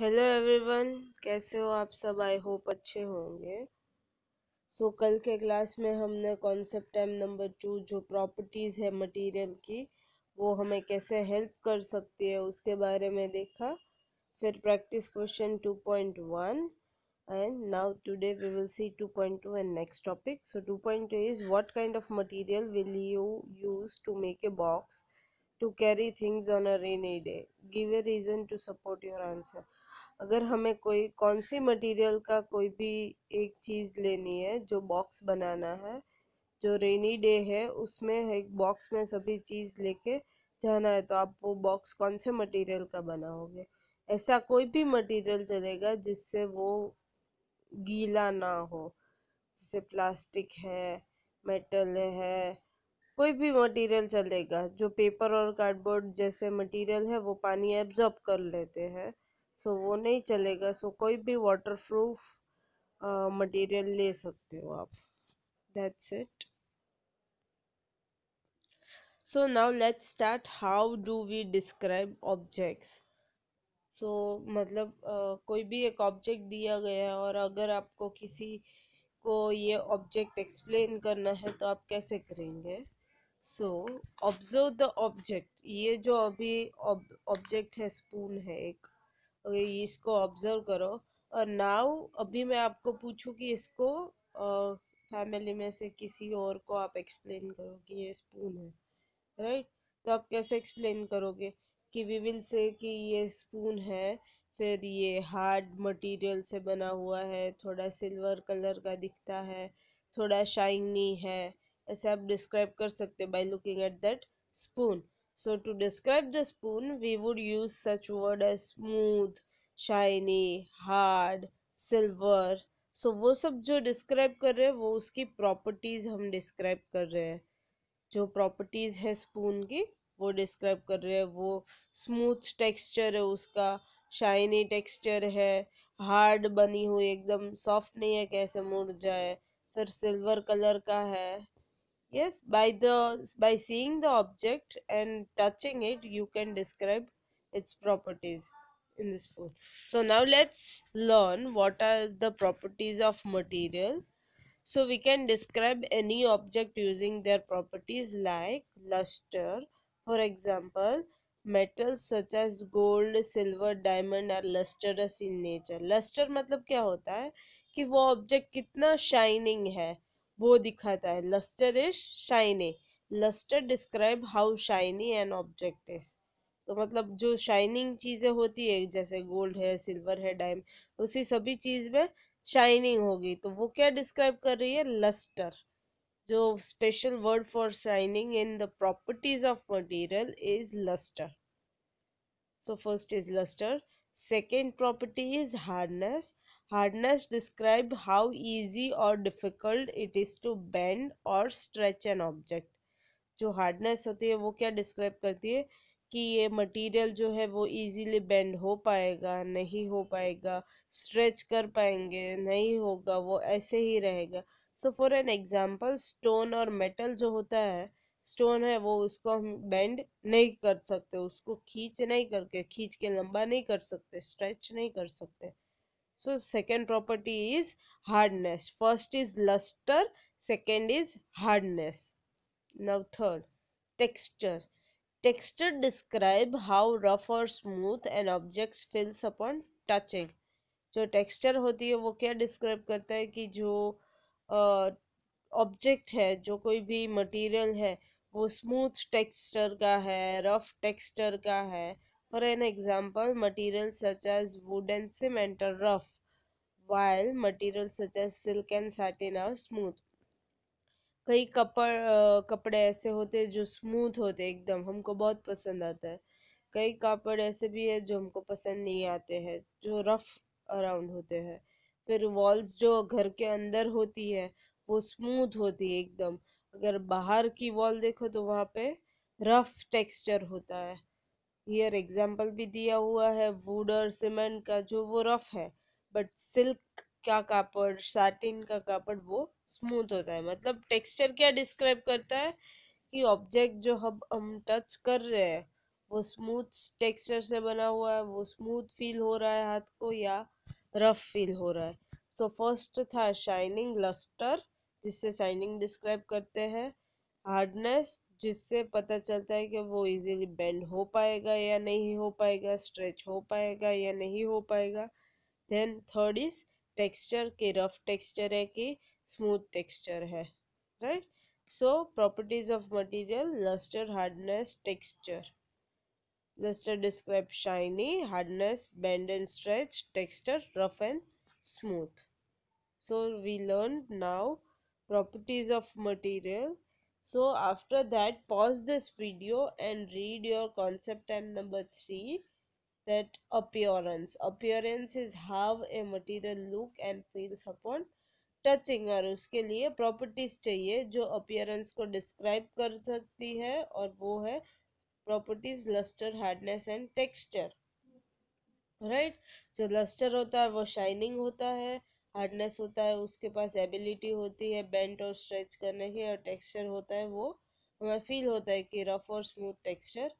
Hello everyone कैसे हो आप सब आई होप अच्छे होंगे सो so, कल के क्लास में हमने कॉन्सेप्ट टाइम नंबर टू जो प्रॉपर्टीज़ है मटेरियल की वो हमें कैसे हेल्प कर सकती है उसके बारे में देखा फिर practice question two point one and now today we will see two point two and next topic so two point two is what kind of material will you use to make a box to carry things on a rainy day give a reason to support your answer अगर हमें कोई कौन सी material का कोई भी एक चीज़ लेनी है जो बॉक्स बनाना है जो रेनी डे है उसमें एक बॉक्स में सभी चीज़ लेके जाना है तो आप वो बॉक्स कौन से मटेरियल का बनाओगे ऐसा कोई भी मटेरियल चलेगा जिससे वो गीला ना हो जैसे प्लास्टिक है मेटल है कोई भी मटेरियल चलेगा जो पेपर और कार्डबोर्ड जैसे मटेरियल है वो पानी एब्जॉर्ब कर लेते हैं सो वो नहीं चलेगा सो कोई भी वाटर प्रूफ मटेरियल ले सकते हो आप that's it so now let's start how do we describe objects so मतलब uh, कोई भी एक ऑब्जेक्ट दिया गया है और अगर आपको किसी को ये ऑब्जेक्ट एक्सप्लेन करना है तो आप कैसे करेंगे सो ऑब्जर्व द ऑब्जेक्ट ये जो अभी ऑब्जेक्ट है स्पून है एक इसको ऑब्जर्व करो और नाउ अभी मैं आपको पूछूं कि इसको फैमिली में से किसी और को आप एक्सप्लेन करो कि ये स्पून है राइट right? तो आप कैसे एक्सप्लेन करोगे कि वी विल से कि ये स्पून है फिर ये हार्ड मटेरियल से बना हुआ है थोड़ा सिल्वर कलर का दिखता है थोड़ा शाइनी है ऐसे आप डिस्क्राइब कर सकते हो by looking at that spoon so to describe the spoon we would use such word as smooth shiny hard silver so वो सब जो डिस्क्राइब कर रहे हैं वो उसकी प्रॉपर्टीज़ हम डिस्क्राइब कर रहे हैं जो प्रॉपर्टीज़ है स्पून की वो डिस्क्राइब कर रहे हैं वो स्मूथ टेक्सचर है उसका शाइनी टेक्सचर है हार्ड बनी हुई एकदम सॉफ्ट नहीं है कैसे मुड़ जाए फिर सिल्वर कलर का है yes by the by seeing the object and touching it you can describe its properties in this book so now let's learn what are the properties of material so we can describe any object using their properties like luster for example metals such as gold silver diamond are lustrous in nature luster matlab kya hota hai ki wo object kitna shining hai वो दिखाता है lustre is shiny lustre describe how shiny an object is तो मतलब जो shining चीज़ें होती है जैसे गोल्ड है सिल्वर है डायम उसी सभी चीज़ में शाइनिंग होगी तो वो क्या डिस्क्राइब कर रही है लस्टर जो special word for shining in the properties of material is lustre so first is lustre second property is hardness hardness describe how easy or difficult it is to bend or stretch an object जो hardness होती है वो क्या describe करती है कि ये material जो है वो इजीली बेंड हो पाएगा नहीं हो पाएगा स्ट्रेच कर पाएंगे नहीं होगा वो ऐसे ही रहेगा so for an example stone और मेटल जो होता है स्टोन है वो उसको हम बेंड नहीं कर सकते उसको खींच नहीं करके खींच के लंबा नहीं कर सकते स्ट्रेच नहीं कर सकते so second property is hardness first is luster second is hardness now third texture texture describe how rough or smooth an object feels upon touching जो texture होती है वो क्या describe करता है कि जो ऑब्जेक्ट uh, है जो कोई भी मटेरियल है वो स्मूथ टेक्सचर का है रफ टेक्सचर का है for an example material such as wood and cement rough while materials such as silk and satin are smooth कई कपड़ कपड़े ऐसे होते हैं जो स्मूथ होते हैं एकदम हमको बहुत पसंद आता है कई कपड़े ऐसे भी है जो हमको पसंद नहीं आते हैं जो रफ अराउंड होते हैं फिर वॉल्स जो घर के अंदर होती है वो स्मूथ होती है एकदम अगर बाहर की वॉल देखो तो वहाँ पे रफ टेक्सचर होता है हियर एग्जाम्पल भी दिया हुआ है वुड और सीमेंट का जो वो रफ है बट सिल्क का कापड़ साटिन का कापड़ वो स्मूथ होता है मतलब टेक्सचर क्या डिस्क्राइब करता है कि ऑब्जेक्ट जो हम हम टच कर रहे हैं वो स्मूथ टेक्सचर से बना हुआ है वो स्मूथ फील हो रहा है हाथ को या रफ फील हो रहा है सो so, फर्स्ट था शाइनिंग लस्टर जिससे शाइनिंग डिस्क्राइब करते हैं हार्डनेस जिससे पता चलता है कि वो इजीली बेंड हो पाएगा या नहीं हो पाएगा स्ट्रेच हो पाएगा या नहीं हो पाएगा देन थर्ड इज टेक्सचर के रफ टेक्सचर है कि स्मूथ टेक्सचर है right so properties of material lustre hardness texture lustre describe shiny hardness bend and stretch texture rough and smooth so we learn now properties of material so after that pause this video and read your concept time number three that appearance. Appearance is how a material look and feels upon touching और उसके लिए properties चाहिए जो appearance को describe कर सकती है और वो है properties lustre hardness and texture right जो लस्टर होता है वो शाइनिंग होता है हार्डनेस होता है उसके पास एबिलिटी होती है बेंट और स्ट्रेच करने की और टेक्सचर होता है वो हमें फील होता है कि रफ और स्मूथ टेक्सचर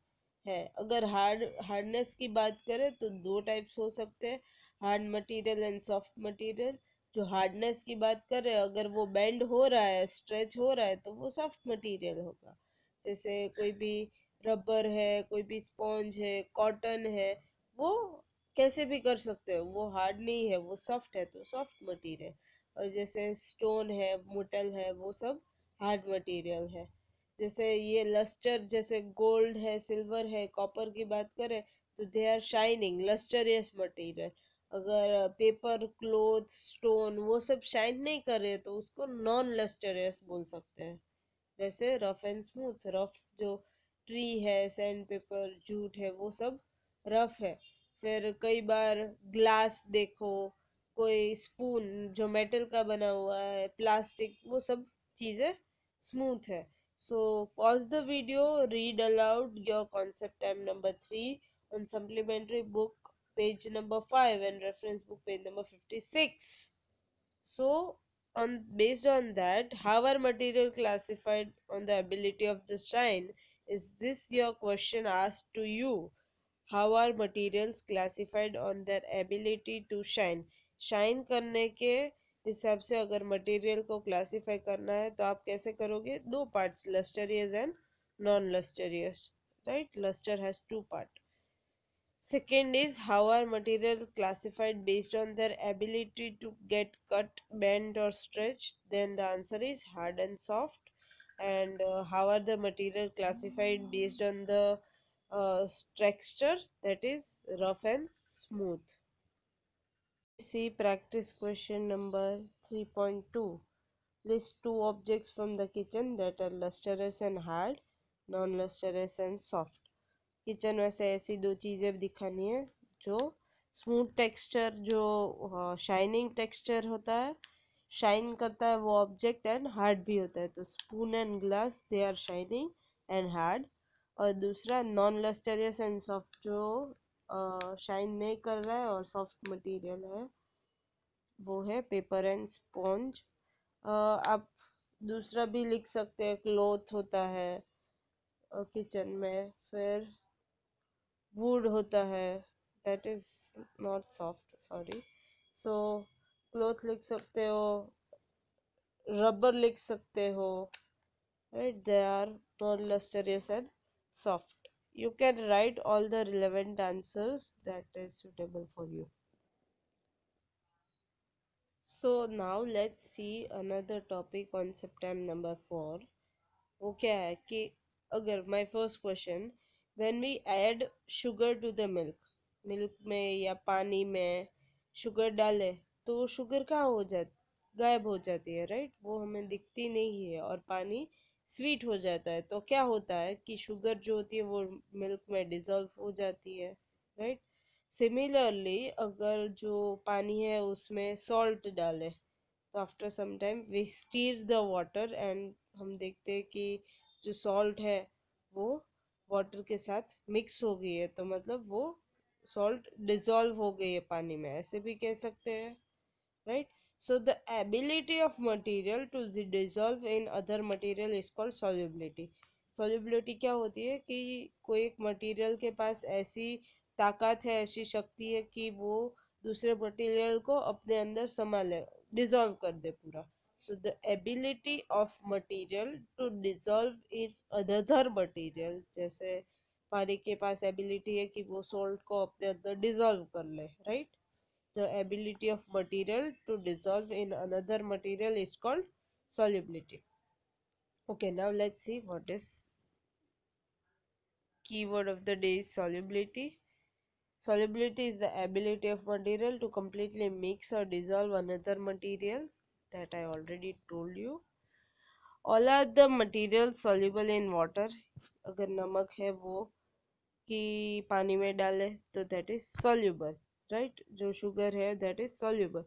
है अगर हार्ड हार्डनेस की बात करें तो दो टाइप्स हो सकते हैं hard material and soft material जो हार्डनेस की बात करें अगर वो बेंड हो रहा है स्ट्रेच हो रहा है तो वो सॉफ्ट मटेरियल होगा जैसे कोई भी रबर है कोई भी स्पॉन्ज है कॉटन है वो कैसे भी कर सकते हो वो हार्ड नहीं है वो सॉफ्ट है तो सॉफ्ट मटेरियल और जैसे स्टोन है मोटल है वो सब हार्ड मटेरियल है जैसे ये लस्टर जैसे गोल्ड है सिल्वर है कॉपर की बात करें तो they are shining lustrous material अगर पेपर क्लोथ स्टोन वो सब शाइन नहीं करे तो उसको नॉन लस्टरियस बोल सकते हैं वैसे रफ एंड स्मूथ रफ जो ट्री है सैंड पेपर जूट है वो सब रफ है फिर कई बार ग्लास देखो कोई स्पून जो मेटल का बना हुआ है प्लास्टिक वो सब चीज़ें स्मूथ है So pause the video, read aloud your concept time number 3 on supplementary book page number 5 and reference book page number 56. So on based on that, how are material classified on the ability of the shine? Is this your question asked to you? How are materials classified on their ability to shine? Shine करने के हिसाब से अगर material को classify करना है तो आप कैसे करोगे दो parts lustrous and non lustrous right lustre has two part second is how are material classified based on their ability to get cut bend और stretch then the answer is hard and soft and how are the material classified based on the texture that is rough and smooth See practice question number 3.2. List two objects from the kitchen that are lustrous and hard, non-lustrous and soft. Kitchen वैसे ऐसी दो चीज़ें दिखानी है जो smooth texture जो shining texture होता है शाइन करता है वो ऑब्जेक्ट एंड हार्ड भी होता है तो spoon and glass they are shining and hard और दूसरा नॉन लस्टरियस एंड सॉफ्ट जो शाइन नहीं कर रहा है और सॉफ्ट मटेरियल है वो है पेपर एंड स्पॉन्ज आप दूसरा भी लिख सकते हैं क्लोथ होता है किचन में फिर वुड होता है that is not soft sorry so cloth लिख सकते हो रबर लिख सकते हो right they are non lustrous and soft you can write all the relevant answers that is suitable for you so now let's see another topic on september number 4 okay क्या है कि अगर my first question when we add sugar to milk milk milk में या पानी में sugar डालें तो वो शुगर कहाँ हो जाती गायब हो जाती है राइट वो हमें दिखती नहीं है स्वीट हो जाता है तो क्या होता है कि शुगर जो होती है वो मिल्क में डिज़ोल्व हो जाती है राइट सिमिलरली अगर जो पानी है उसमें सॉल्ट डाले तो after some time we stir the water and हम देखते हैं कि जो सॉल्ट है वो वाटर के साथ मिक्स हो गई है तो मतलब वो सॉल्ट डिज़ोल्व हो गई है पानी में ऐसे भी कह सकते हैं right so the ability of material to dissolve in other material is called solubility. Solubility क्या होती है कि कोई एक मटीरियल के पास ऐसी ताकत है ऐसी शक्ति है कि वो दूसरे मटीरियल को अपने अंदर समा ले डिजोल्व कर दे पूरा so the ability of material to dissolve is other material जैसे पानी के पास एबिलिटी है कि वो सोल्ट को अपने अंदर डिजोल्व कर ले right the ability of material to dissolve in another material is called solubility okay now let's see what is keyword of the day is solubility solubility is the ability of material to completely mix or dissolve another material that i already told you all are the material soluble in water अगर नमक है वो कि पानी में डाले तो that is soluble right right? जो शुगर है दैट इज सॉल्यूबल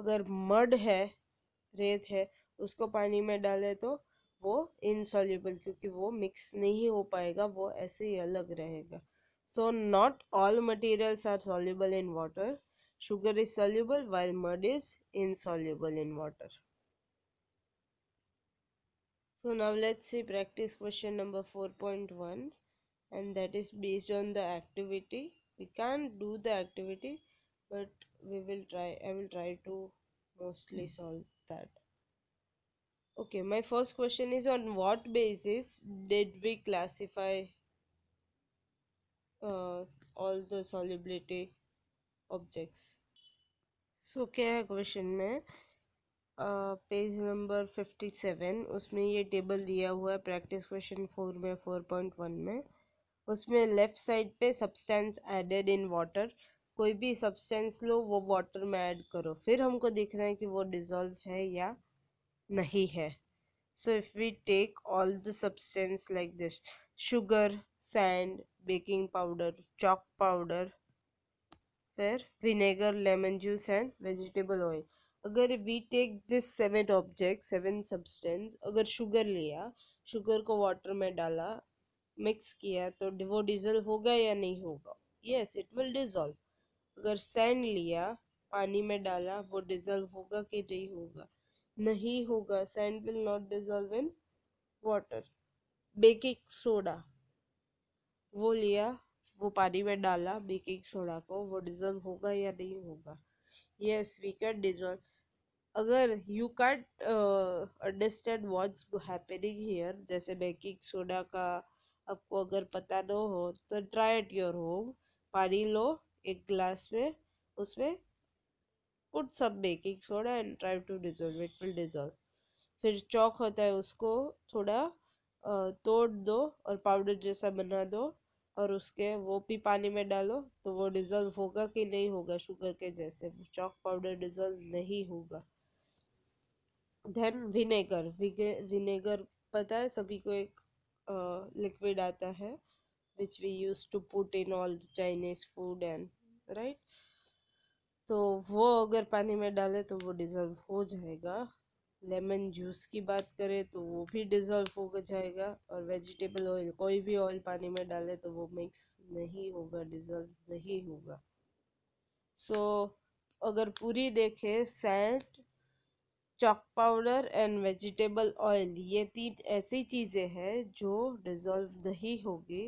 अगर मड है रेत है उसको पानी में डाले तो वो इनसॉल्यूबल क्योंकि वो मिक्स नहीं हो पाएगा वो ऐसे ही अलग रहेगा so not all materials are soluble in water sugar is soluble while mud is insoluble in water so now let's see practice question number four point one and that is based on the activity we can't do the activity but we will try i will try to mostly solve that okay my first question is on what basis did we classify uh, all the solubility objects so, kya है question में page number fifty seven उसमें ये table दिया हुआ है practice question four में four point one में उसमें लेफ्ट साइड पे सब्सटेंस एडेड इन वाटर कोई भी सब्सटेंस लो वो वाटर में ऐड करो फिर हमको देखना है कि वो डिज़ोल्व है या नहीं है so if we take all the substance like this sugar sand baking powder chalk powder फिर vinegar lemon juice and vegetable oil अगर we take this seven object seven substance अगर शुगर लिया शुगर को वाटर में डाला मिक्स किया तो वो डिज़ल होगा या नहीं होगा यस इट विल डिज़ोल्व अगर सैंड लिया पानी में डाला वो डिज़ोल्व होगा कि नहीं होगा नहीं होगा sand will not dissolve in water baking soda वो लिया वो पानी में डाला बेकिंग सोडा को वो डिज़ोल्व होगा या नहीं होगा यस वी कैन डिज़ोल्व अगर you can't understand what's happening here जैसे बेकिंग सोडा का आपको अगर पता ना हो तो ड्राई एट योर होम पानी लो एक ग्लास में उसमें put सब baking soda and try to dissolve it will dissolve फिर चौक होता है उसको थोड़ा तोड़ दो और पाउडर जैसा बना दो और उसके वो भी पानी में डालो तो वो डिज़ोल्व होगा कि नहीं होगा शुगर के जैसे चौक पाउडर डिज़ोल्व नहीं होगा देन विनेगर विनेगर पता है सभी को एक uh, आता है which we use to put in all the Chinese food and right तो वो अगर पानी में डाले तो वो डिज़ोल्व हो जाएगा लेमन जूस की बात करें तो वो भी डिज़ोल्व हो जाएगा और वेजिटेबल ऑयल कोई भी ऑयल पानी में डाले तो वो मिक्स नहीं होगा डिज़ोल्व नहीं होगा सो so, अगर पूरी देखें sand chalk powder and vegetable oil ये तीन ऐसी चीज़ें हैं जो डिजोल्व नहीं होगी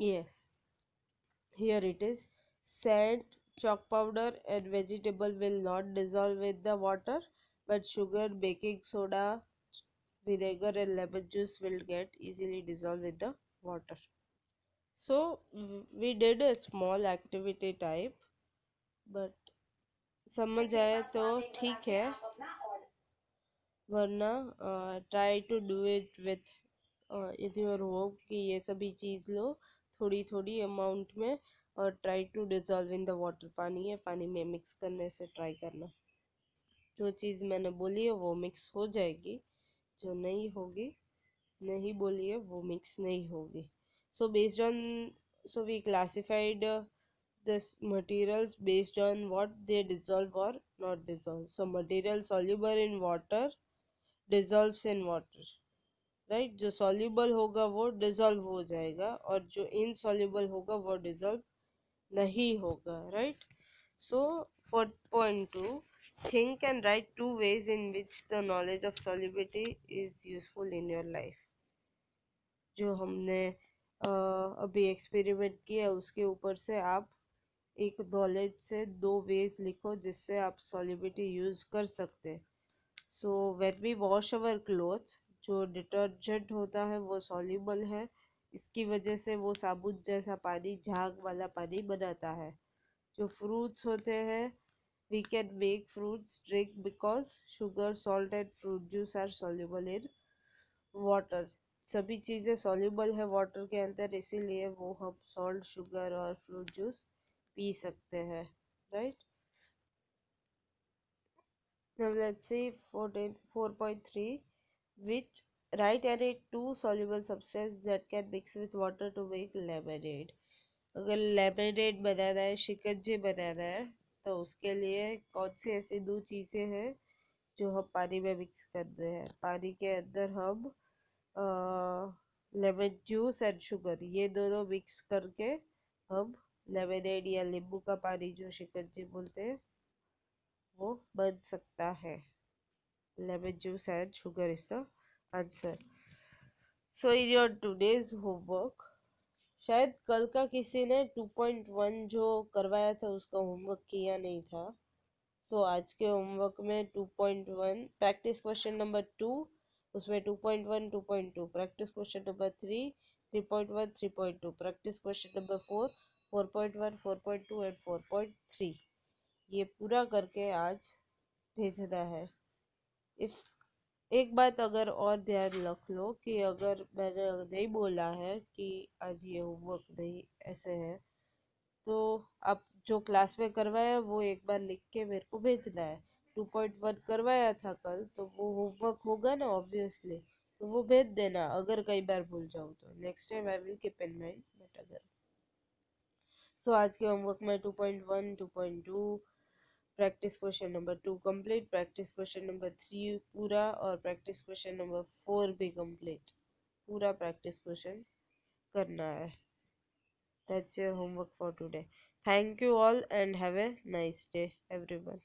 yes here it is sand chalk powder and vegetable will not dissolve with the water but sugar baking soda vinegar and lemon juice will get easily dissolve with the water so we did a small activity type but समझ आए तो ठीक है वरना try to do it with with your hope कि ये सभी चीज़ लो थोड़ी थोड़ी अमाउंट में और try to dissolve in the water पानी है पानी में मिक्स करने से ट्राई करना जो चीज़ मैंने बोली है वो मिक्स हो जाएगी जो नहीं होगी नहीं बोली है वो मिक्स नहीं होगी so based on so we classified this materials based on what they dissolve or not dissolve so material soluble in water dissolves in water right right? जो सॉल्यूबल होगा वो डिजोल्व हो जाएगा और जो इनसॉल्यूबल होगा वो डिजोल्व नहीं होगा right so fourth point to think and write two ways in which the knowledge of solubility is useful in your life जो हमने अभी एक्सपेरिमेंट किया उसके ऊपर से आप एक नॉलेज से दो वेज लिखो जिससे आप सॉलिबिटी यूज़ कर सकते so when we wash our cloth जो डिटर्जेंट होता है वो सॉल्यूबल है इसकी वजह से वो साबुन जैसा पानी झाग वाला पानी बनाता है जो फ्रूट्स होते हैं we can make fruits drink because sugar salt and fruit juice are soluble in water सभी चीज़ें सॉल्यूबल है वाटर के अंदर इसीलिए वो हम सॉल्ट शुगर और फ्रूट जूस पी सकते हैं right now let's see 14 4.3 which write any two soluble substance that can mix with water to make lemonade अगर लेमनेड बनाना है शिकंजे बनाना है तो उसके लिए कौन सी ऐसी दो चीज़ें हैं जो हम पानी में मिक्स करते हैं पानी के अंदर हम लेमन जूस एंड शुगर ये दोनों मिक्स करके हम लवेदेड या नींबू का पानी जो शिकंजी बोलते हैं वो बन सकता है lemon juice and sugar is the answer so in your today's homework शायद कल का किसी ने टू पॉइंट वन जो करवाया था उसका होमवर्क किया नहीं था सो so, आज के होमवर्क में two point one practice question number two उसमें two two point one point two practice question number three three three point one point two practice question number four four point one four point two and four point three ये पूरा करके आज भेजना है if एक बात अगर और ध्यान रख लो कि अगर मैंने नहीं बोला है कि आज ये होमवर्क नहीं ऐसे है तो आप जो क्लास में करवाया वो एक बार लिख के मेरे को भेजना है टू पॉइंट वन करवाया था कल तो वो होमवर्क होगा ना ऑब्वियसली तो वो भेज देना अगर कई बार भूल जाऊँ तो next time I will keep in mind but अगर सो आज के होमवर्क में two point one two point two practice question number two complete practice question number three पूरा और प्रैक्टिस क्वेश्चन नंबर फोर भी कंप्लीट पूरा प्रैक्टिस क्वेश्चन करना है that's your homework for today thank you all and have a nice day everyone